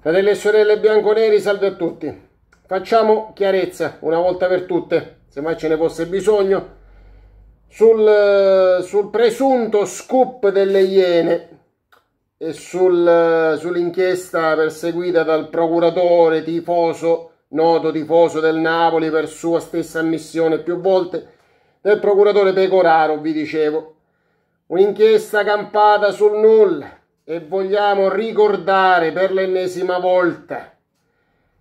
Fratelli e sorelle bianconeri, salve a tutti. Facciamo chiarezza una volta per tutte, se mai ce ne fosse bisogno, sul, sul presunto scoop delle Iene e sul, sull'inchiesta perseguita dal procuratore tifoso, noto tifoso del Napoli per sua stessa ammissione più volte, del procuratore Pecoraro, vi dicevo. Un'inchiesta campata sul nulla, e vogliamo ricordare per l'ennesima volta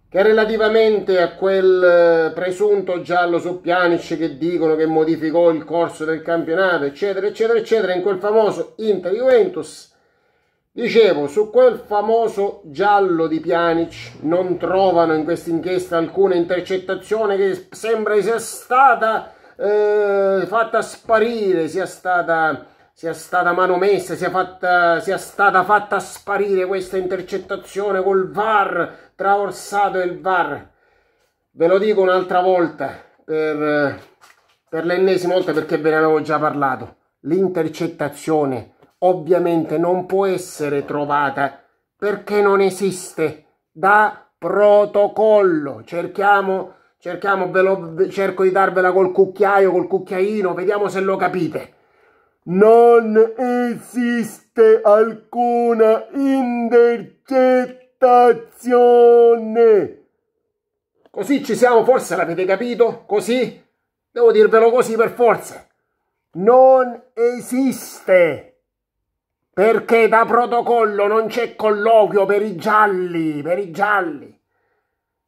che relativamente a quel eh, presunto giallo su Pjanic che dicono che modificò il corso del campionato, eccetera, eccetera, eccetera, in quel famoso Inter-Juventus, dicevo, su quel famoso giallo di Pjanic non trovano in questa inchiesta alcuna intercettazione che sembra sia stata eh, fatta sparire, sia stata sia stata manomessa, sia, fatta, sia stata fatta sparire questa intercettazione col VAR tra Orsato e il VAR. Ve lo dico un'altra volta, per, per l'ennesima volta perché ve ne avevo già parlato. L'intercettazione ovviamente non può essere trovata perché non esiste da protocollo. Cerchiamo, cerchiamo ve lo, cerco di darvela col cucchiaio, col cucchiaino, vediamo se lo capite non esiste alcuna intercettazione. Così ci siamo, forse l'avete capito? Così? Devo dirvelo così per forza. Non esiste. Perché da protocollo non c'è colloquio per i gialli, per i gialli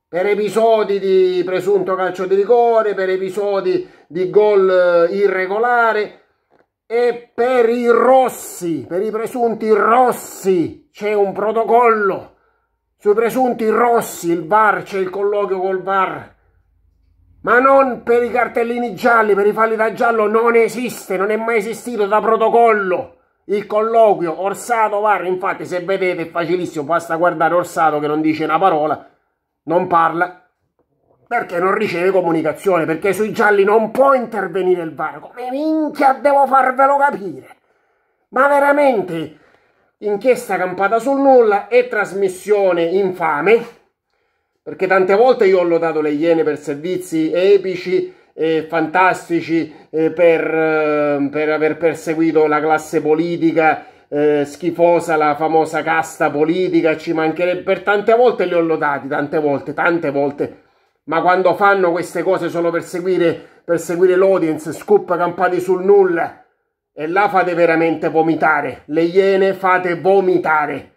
per episodi di presunto calcio di rigore, per episodi di gol eh, irregolare, e per i rossi, per i presunti rossi c'è un protocollo. Sui presunti rossi il VAR c'è il colloquio col VAR. Ma non per i cartellini gialli, per i falli da giallo non esiste, non è mai esistito da protocollo il colloquio Orsato VAR. Infatti se vedete è facilissimo, basta guardare Orsato che non dice una parola, non parla perché non riceve comunicazione? Perché sui gialli non può intervenire il VAR. Come minchia devo farvelo capire? Ma veramente, inchiesta campata sul nulla e trasmissione infame. Perché tante volte io ho lodato le Iene per servizi epici e fantastici eh, per, per, aver perseguito la classe politica eh, schifosa, la famosa casta politica, ci mancherebbe per tante volte li ho lodati, tante volte, tante volte ma quando fanno queste cose solo per seguire, per seguire l'audience, scoop campati sul nulla, e là fate veramente vomitare. Le iene fate vomitare.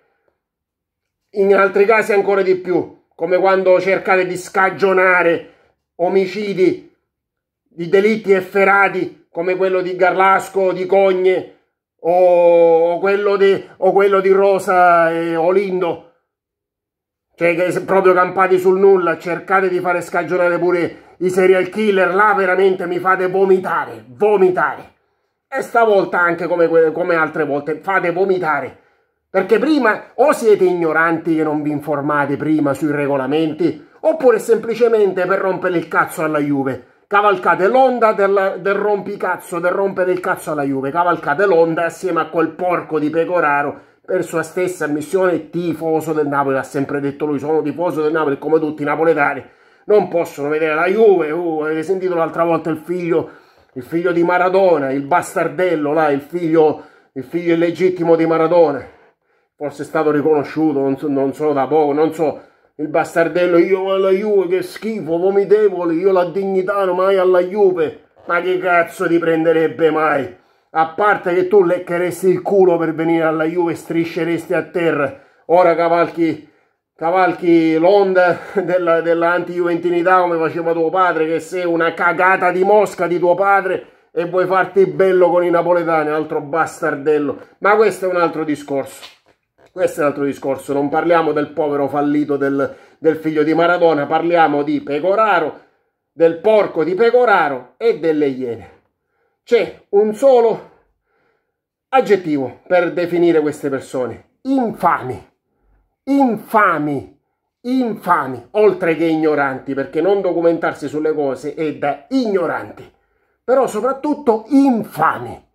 In altri casi ancora di più, come quando cercate di scagionare omicidi, di delitti efferati, come quello di Garlasco, di Cogne, o quello di, o quello di Rosa e Olindo cioè proprio campati sul nulla, cercate di fare scagionare pure i serial killer, là veramente mi fate vomitare, vomitare. E stavolta anche come, come altre volte, fate vomitare. Perché prima o siete ignoranti che non vi informate prima sui regolamenti, oppure semplicemente per rompere il cazzo alla Juve. Cavalcate l'onda del, del rompicazzo, del rompere il cazzo alla Juve. Cavalcate l'onda assieme a quel porco di Pecoraro per sua stessa missione tifoso del Napoli, l'ha sempre detto lui, sono tifoso del Napoli come tutti i napoletani, non possono vedere la Juve, oh, avete sentito l'altra volta il figlio, il figlio di Maradona, il bastardello là, il figlio, il figlio illegittimo di Maradona, forse è stato riconosciuto, non so, non so da poco, non so, il bastardello, io alla Juve che schifo, vomitevole, io la dignità non mai alla Juve, ma che cazzo ti prenderebbe mai? a parte che tu leccheresti il culo per venire alla Juve strisceresti a terra, ora cavalchi, cavalchi l'onda della, dell'anti-juventinità come faceva tuo padre, che sei una cagata di mosca di tuo padre e vuoi farti bello con i napoletani, altro bastardello. Ma questo è un altro discorso. Questo è un altro discorso, non parliamo del povero fallito del, del figlio di Maradona, parliamo di Pecoraro, del porco di Pecoraro e delle iene c'è un solo aggettivo per definire queste persone. Infami, infami, infami, oltre che ignoranti, perché non documentarsi sulle cose è da ignoranti, però soprattutto infami.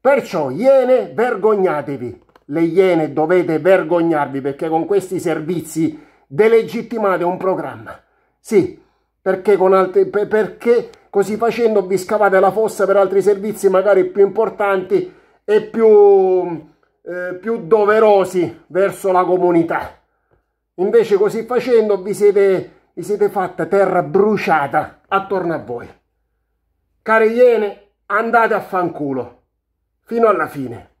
Perciò, iene, vergognatevi. Le iene dovete vergognarvi perché con questi servizi delegittimate un programma. Sì, perché con altri... perché così facendo vi scavate la fossa per altri servizi magari più importanti e più, eh, più doverosi verso la comunità. Invece così facendo vi siete, vi siete fatta terra bruciata attorno a voi. Cari Iene, andate a fanculo, fino alla fine.